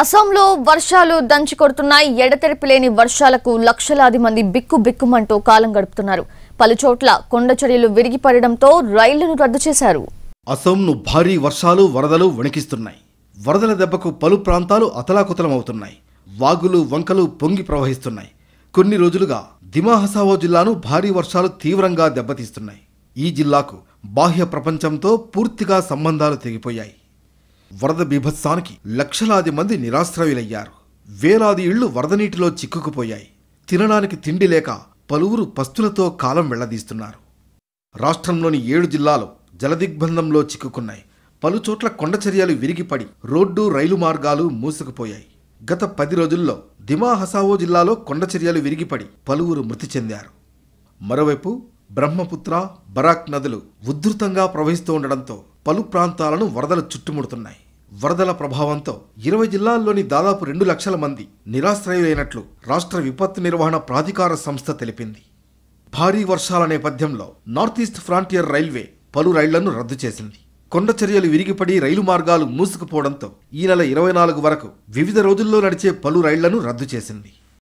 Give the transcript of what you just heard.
అస్సాంలో వర్షాలు దంచి కొడుతున్నాయి ఎడతెరిపి లేని వర్షాలకు లక్షలాది మంది బిక్కు బిక్కుమంటూ కాలం గడుపుతున్నారు పలుచోట్ల కొండచర్యలు విరిగిపడడంతో రైళ్లను రద్దు చేశారు అసోంను భారీ వర్షాలు వరదలు వణికిస్తున్నాయి వరదల దెబ్బకు పలు ప్రాంతాలు అతలాకుతలమవుతున్నాయి వాగులు వంకలు పొంగి ప్రవహిస్తున్నాయి కొన్ని రోజులుగా దిమాహసావో జిల్లాను భారీ వర్షాలు తీవ్రంగా దెబ్బతీస్తున్నాయి ఈ జిల్లాకు బాహ్య ప్రపంచంతో పూర్తిగా సంబంధాలు తెగిపోయాయి వరద బీభత్సానికి లక్షలాది మంది నిరాశ్రయులయ్యారు వేలాది ఇళ్లు వరద నీటిలో చిక్కుకుపోయాయి తినడానికి తిండి లేక పలువురు పస్తులతో కాలం వెళ్లదీస్తున్నారు రాష్ట్రంలోని ఏడు జిల్లాలు జలదిగ్బంధంలో చిక్కుకున్నాయి పలుచోట్ల కొండచర్యలు విరిగిపడి రోడ్డు రైలు మార్గాలు మూసుకుపోయాయి గత పది రోజుల్లో దిమా హసావో జిల్లాలో కొండచర్యలు విరిగిపడి పలువురు మృతి చెందారు మరోవైపు బ్రహ్మపుత్ర బరాక్ నదులు ఉధృతంగా ప్రవహిస్తూ ఉండడంతో పలు ప్రాంతాలను వరదలు చుట్టుముడుతున్నాయి వరదల ప్రభావంతో ఇరవై జిల్లాల్లోని దాదాపు రెండు లక్షల మంది నిరాశ్రయులైనట్లు రాష్ట్ర విపత్తు నిర్వహణ ప్రాధికార సంస్థ తెలిపింది భారీ వర్షాల నేపథ్యంలో నార్త్ ఈస్ట్ ఫ్రాంటియర్ రైల్వే పలు రైళ్లను రద్దు చేసింది కొండ చర్యలు విరిగిపడి రైలు మార్గాలు మూసుకుపోవడంతో ఈ నెల ఇరవై నాలుగు వరకు వివిధ రోజుల్లో నడిచే పలు రైళ్లను రద్దు చేసింది